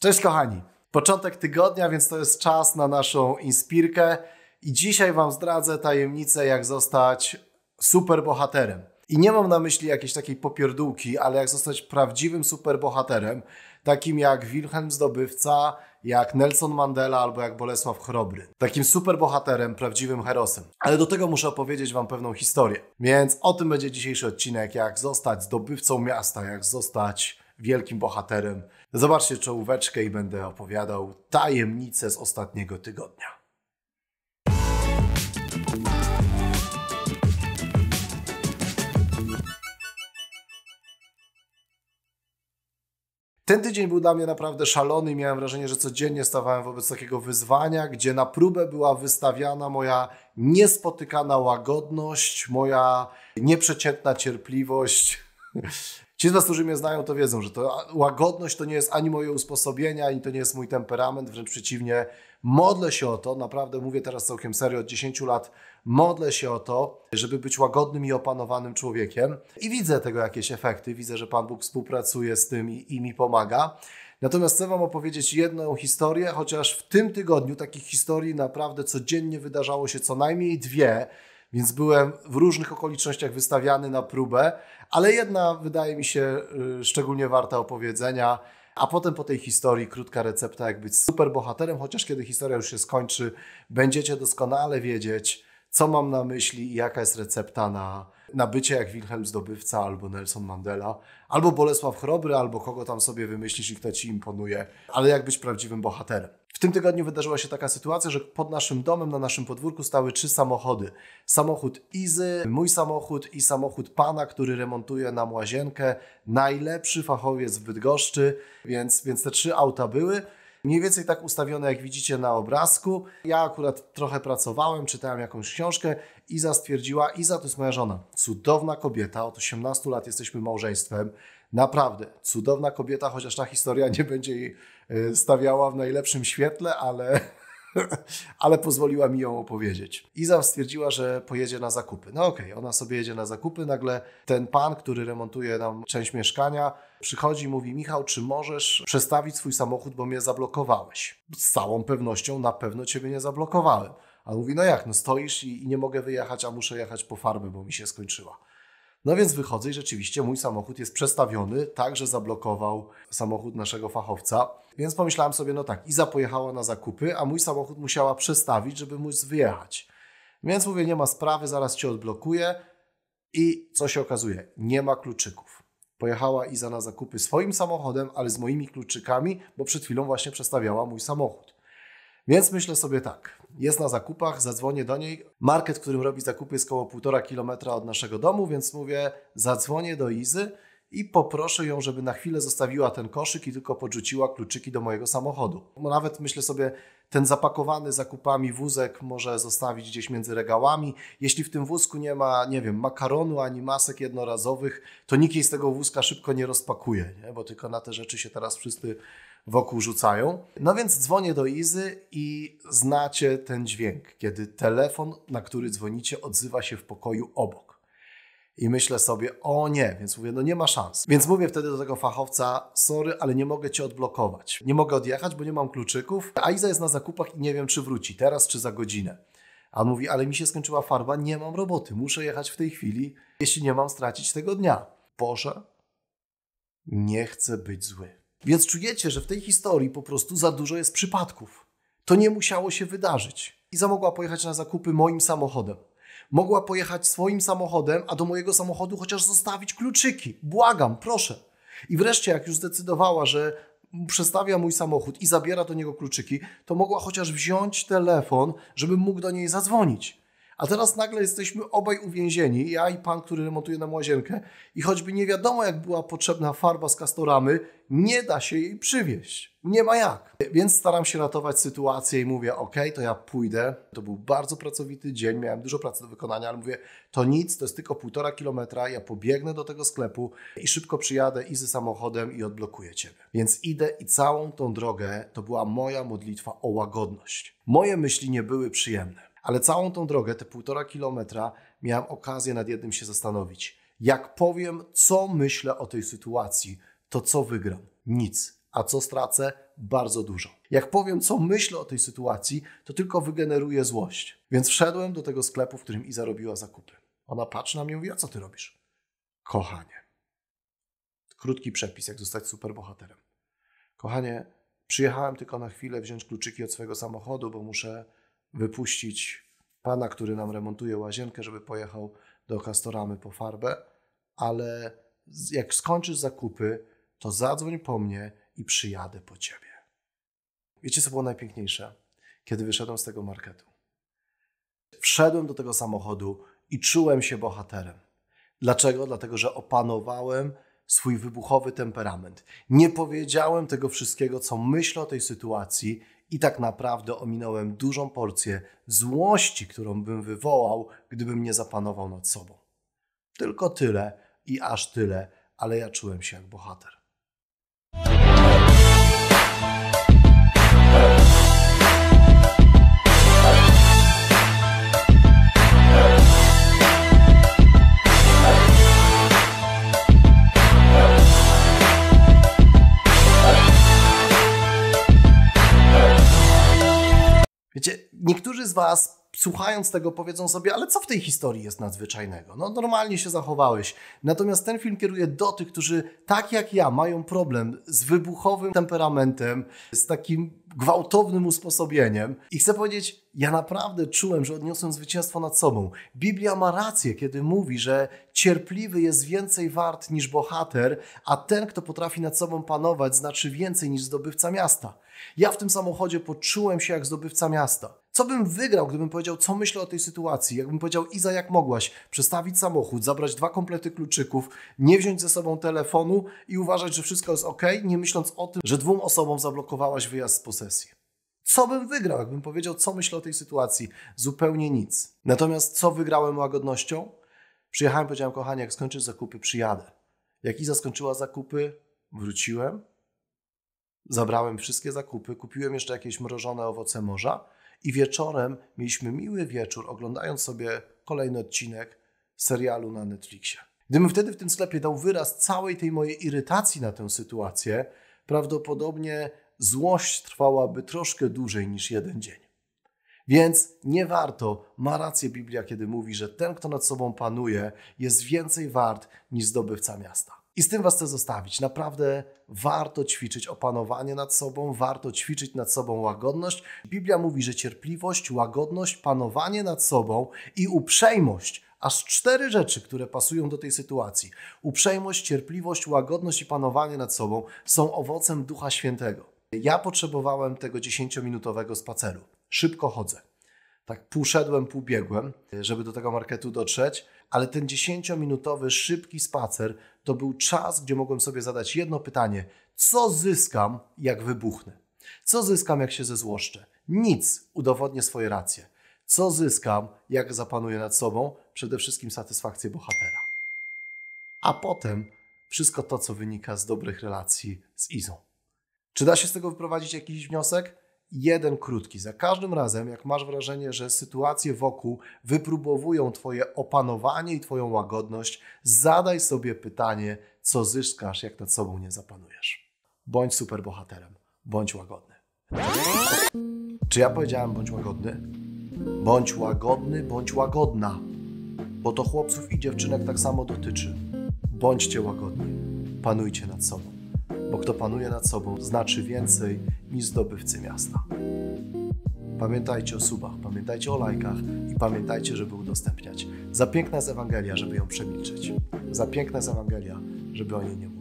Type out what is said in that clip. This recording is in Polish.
Cześć kochani, początek tygodnia, więc to jest czas na naszą inspirkę i dzisiaj Wam zdradzę tajemnicę, jak zostać superbohaterem. I nie mam na myśli jakiejś takiej popierdółki, ale jak zostać prawdziwym superbohaterem, takim jak Wilhelm Zdobywca, jak Nelson Mandela albo jak Bolesław Chrobry. Takim superbohaterem, prawdziwym herosem. Ale do tego muszę opowiedzieć Wam pewną historię. Więc o tym będzie dzisiejszy odcinek, jak zostać zdobywcą miasta, jak zostać wielkim bohaterem Zobaczcie czołóweczkę i będę opowiadał tajemnice z ostatniego tygodnia. Ten tydzień był dla mnie naprawdę szalony i miałem wrażenie, że codziennie stawałem wobec takiego wyzwania, gdzie na próbę była wystawiana moja niespotykana łagodność, moja nieprzeciętna cierpliwość, Ci z Was, którzy mnie znają, to wiedzą, że to łagodność to nie jest ani moje usposobienie, ani to nie jest mój temperament, wręcz przeciwnie, modlę się o to, naprawdę mówię teraz całkiem serio, od 10 lat modlę się o to, żeby być łagodnym i opanowanym człowiekiem i widzę tego jakieś efekty, widzę, że Pan Bóg współpracuje z tym i, i mi pomaga. Natomiast chcę Wam opowiedzieć jedną historię, chociaż w tym tygodniu takich historii naprawdę codziennie wydarzało się co najmniej dwie, więc byłem w różnych okolicznościach wystawiany na próbę, ale jedna wydaje mi się y, szczególnie warta opowiedzenia. A potem po tej historii krótka recepta, jak być super bohaterem, chociaż kiedy historia już się skończy, będziecie doskonale wiedzieć, co mam na myśli i jaka jest recepta na nabycie jak Wilhelm Zdobywca albo Nelson Mandela, albo Bolesław Chrobry, albo kogo tam sobie wymyślisz i kto ci imponuje, ale jak być prawdziwym bohaterem. W tym tygodniu wydarzyła się taka sytuacja, że pod naszym domem, na naszym podwórku stały trzy samochody. Samochód Izy, mój samochód i samochód pana, który remontuje nam łazienkę. Najlepszy fachowiec w Bydgoszczy, więc, więc te trzy auta były. Mniej więcej tak ustawione, jak widzicie na obrazku. Ja akurat trochę pracowałem, czytałem jakąś książkę. Iza stwierdziła, Iza to jest moja żona. Cudowna kobieta, od 18 lat jesteśmy małżeństwem. Naprawdę, cudowna kobieta, chociaż ta historia nie będzie jej e, stawiała w najlepszym świetle, ale ale pozwoliła mi ją opowiedzieć. Iza stwierdziła, że pojedzie na zakupy. No okej, okay, ona sobie jedzie na zakupy, nagle ten pan, który remontuje nam część mieszkania, przychodzi i mówi: Michał, czy możesz przestawić swój samochód, bo mnie zablokowałeś? Z całą pewnością na pewno ciebie nie zablokowałem. A mówi: No jak, no stoisz i, i nie mogę wyjechać, a muszę jechać po farmę, bo mi się skończyła. No więc wychodzę i rzeczywiście mój samochód jest przestawiony także zablokował samochód naszego fachowca. Więc pomyślałem sobie, no tak, Iza pojechała na zakupy, a mój samochód musiała przestawić, żeby móc wyjechać. Więc mówię, nie ma sprawy, zaraz cię odblokuję. I co się okazuje? Nie ma kluczyków. Pojechała Iza na zakupy swoim samochodem, ale z moimi kluczykami, bo przed chwilą właśnie przestawiała mój samochód. Więc myślę sobie tak, jest na zakupach, zadzwonię do niej. Market, w którym robi zakupy jest około półtora kilometra od naszego domu, więc mówię, zadzwonię do Izy i poproszę ją, żeby na chwilę zostawiła ten koszyk i tylko podrzuciła kluczyki do mojego samochodu. Bo nawet myślę sobie, ten zapakowany zakupami wózek może zostawić gdzieś między regałami. Jeśli w tym wózku nie ma, nie wiem, makaronu ani masek jednorazowych, to nikt jej z tego wózka szybko nie rozpakuje, nie? bo tylko na te rzeczy się teraz wszyscy wokół rzucają. No więc dzwonię do Izy i znacie ten dźwięk, kiedy telefon, na który dzwonicie, odzywa się w pokoju obok. I myślę sobie, o nie, więc mówię, no nie ma szans. Więc mówię wtedy do tego fachowca, sorry, ale nie mogę cię odblokować. Nie mogę odjechać, bo nie mam kluczyków. A Iza jest na zakupach i nie wiem, czy wróci teraz, czy za godzinę. A on mówi, ale mi się skończyła farba, nie mam roboty, muszę jechać w tej chwili, jeśli nie mam stracić tego dnia. Boże, nie chcę być zły. Więc czujecie, że w tej historii po prostu za dużo jest przypadków. To nie musiało się wydarzyć. Iza mogła pojechać na zakupy moim samochodem mogła pojechać swoim samochodem, a do mojego samochodu chociaż zostawić kluczyki. Błagam, proszę. I wreszcie, jak już zdecydowała, że przestawia mój samochód i zabiera do niego kluczyki, to mogła chociaż wziąć telefon, żebym mógł do niej zadzwonić. A teraz nagle jesteśmy obaj uwięzieni, ja i pan, który remontuje nam łazienkę, i choćby nie wiadomo, jak była potrzebna farba z kastoramy, nie da się jej przywieźć. Nie ma jak. Więc staram się ratować sytuację i mówię, ok, to ja pójdę. To był bardzo pracowity dzień, miałem dużo pracy do wykonania, ale mówię, to nic, to jest tylko półtora kilometra, ja pobiegnę do tego sklepu i szybko przyjadę i ze samochodem i odblokuję Ciebie. Więc idę i całą tą drogę to była moja modlitwa o łagodność. Moje myśli nie były przyjemne. Ale całą tą drogę, te półtora kilometra, miałem okazję nad jednym się zastanowić. Jak powiem, co myślę o tej sytuacji, to co wygram? Nic. A co stracę? Bardzo dużo. Jak powiem, co myślę o tej sytuacji, to tylko wygeneruję złość. Więc wszedłem do tego sklepu, w którym Iza robiła zakupy. Ona patrzy na mnie i mówi, a co ty robisz? Kochanie. Krótki przepis, jak zostać superbohaterem. Kochanie, przyjechałem tylko na chwilę wziąć kluczyki od swojego samochodu, bo muszę wypuścić pana, który nam remontuje łazienkę, żeby pojechał do Kastoramy po farbę, ale jak skończysz zakupy, to zadzwoń po mnie i przyjadę po ciebie. Wiecie, co było najpiękniejsze? Kiedy wyszedłem z tego marketu. Wszedłem do tego samochodu i czułem się bohaterem. Dlaczego? Dlatego, że opanowałem swój wybuchowy temperament. Nie powiedziałem tego wszystkiego, co myślę o tej sytuacji, i tak naprawdę ominąłem dużą porcję złości, którą bym wywołał, gdybym nie zapanował nad sobą. Tylko tyle i aż tyle, ale ja czułem się jak bohater. Was słuchając tego powiedzą sobie, ale co w tej historii jest nadzwyczajnego? No normalnie się zachowałeś. Natomiast ten film kieruje do tych, którzy tak jak ja mają problem z wybuchowym temperamentem, z takim gwałtownym usposobieniem. I chcę powiedzieć, ja naprawdę czułem, że odniosłem zwycięstwo nad sobą. Biblia ma rację, kiedy mówi, że cierpliwy jest więcej wart niż bohater, a ten, kto potrafi nad sobą panować, znaczy więcej niż zdobywca miasta. Ja w tym samochodzie poczułem się jak zdobywca miasta. Co bym wygrał, gdybym powiedział, co myślę o tej sytuacji? Jakbym powiedział, Iza, jak mogłaś przestawić samochód, zabrać dwa komplety kluczyków, nie wziąć ze sobą telefonu i uważać, że wszystko jest ok, nie myśląc o tym, że dwóm osobom zablokowałaś wyjazd z posesji. Co bym wygrał, jakbym powiedział, co myślę o tej sytuacji? Zupełnie nic. Natomiast co wygrałem łagodnością? Przyjechałem, powiedziałem, kochanie, jak skończysz zakupy, przyjadę. Jak Iza skończyła zakupy, wróciłem, zabrałem wszystkie zakupy, kupiłem jeszcze jakieś mrożone owoce morza i wieczorem mieliśmy miły wieczór, oglądając sobie kolejny odcinek serialu na Netflixie. Gdybym wtedy w tym sklepie dał wyraz całej tej mojej irytacji na tę sytuację, prawdopodobnie złość trwałaby troszkę dłużej niż jeden dzień. Więc nie warto, ma rację Biblia, kiedy mówi, że ten, kto nad sobą panuje, jest więcej wart niż zdobywca miasta. I z tym Was chcę zostawić. Naprawdę warto ćwiczyć opanowanie nad sobą, warto ćwiczyć nad sobą łagodność. Biblia mówi, że cierpliwość, łagodność, panowanie nad sobą i uprzejmość aż cztery rzeczy, które pasują do tej sytuacji: uprzejmość, cierpliwość, łagodność i panowanie nad sobą są owocem Ducha Świętego. Ja potrzebowałem tego 10-minutowego spaceru. Szybko chodzę. Tak pół szedłem, pół biegłem, żeby do tego marketu dotrzeć ale ten 10-minutowy szybki spacer to był czas, gdzie mogłem sobie zadać jedno pytanie: co zyskam, jak wybuchnę? Co zyskam, jak się zezłoszczę? Nic, udowodnię swoje racje. Co zyskam, jak zapanuję nad sobą? Przede wszystkim satysfakcję bohatera. A potem wszystko to, co wynika z dobrych relacji z Izą. Czy da się z tego wyprowadzić jakiś wniosek? jeden krótki. Za każdym razem, jak masz wrażenie, że sytuacje wokół wypróbowują Twoje opanowanie i Twoją łagodność, zadaj sobie pytanie, co zyskasz, jak nad sobą nie zapanujesz. Bądź superbohaterem, bądź łagodny. Czy ja powiedziałem bądź łagodny? Bądź łagodny, bądź łagodna, bo to chłopców i dziewczynek tak samo dotyczy. Bądźcie łagodni, panujcie nad sobą bo kto panuje nad sobą, znaczy więcej niż zdobywcy miasta. Pamiętajcie o subach, pamiętajcie o lajkach i pamiętajcie, żeby udostępniać. Za piękna jest Ewangelia, żeby ją przemilczeć. Za piękna jest Ewangelia, żeby o niej nie mówić.